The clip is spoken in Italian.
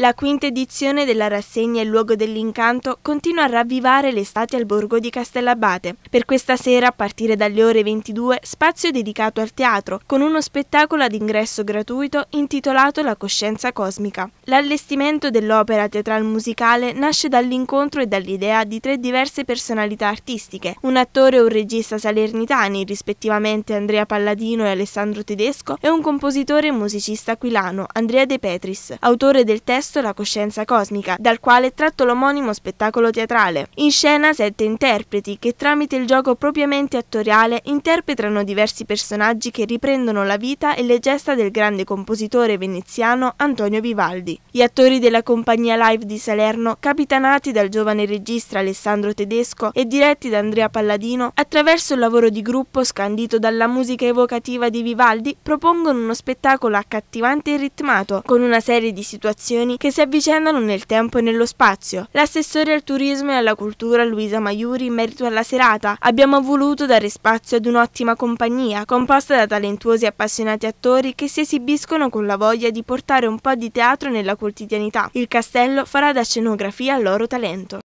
La quinta edizione della rassegna Il luogo dell'incanto continua a ravvivare l'estate al borgo di Castellabate. Per questa sera, a partire dalle ore 22, spazio dedicato al teatro, con uno spettacolo ad ingresso gratuito intitolato La coscienza cosmica. L'allestimento dell'opera teatral musicale nasce dall'incontro e dall'idea di tre diverse personalità artistiche, un attore e un regista salernitani, rispettivamente Andrea Palladino e Alessandro Tedesco, e un compositore e musicista aquilano, Andrea De Petris, autore del testo testo La coscienza cosmica, dal quale è tratto l'omonimo spettacolo teatrale. In scena sette interpreti che tramite il gioco propriamente attoriale interpretano diversi personaggi che riprendono la vita e le gesta del grande compositore veneziano Antonio Vivaldi. Gli attori della compagnia live di Salerno, capitanati dal giovane regista Alessandro Tedesco e diretti da Andrea Palladino, attraverso il lavoro di gruppo scandito dalla musica evocativa di Vivaldi, propongono uno spettacolo accattivante e ritmato, con una serie di situazioni che si avvicendano nel tempo e nello spazio. L'assessore al turismo e alla cultura Luisa Maiuri in merito alla serata abbiamo voluto dare spazio ad un'ottima compagnia composta da talentuosi e appassionati attori che si esibiscono con la voglia di portare un po' di teatro nella quotidianità. Il castello farà da scenografia al loro talento.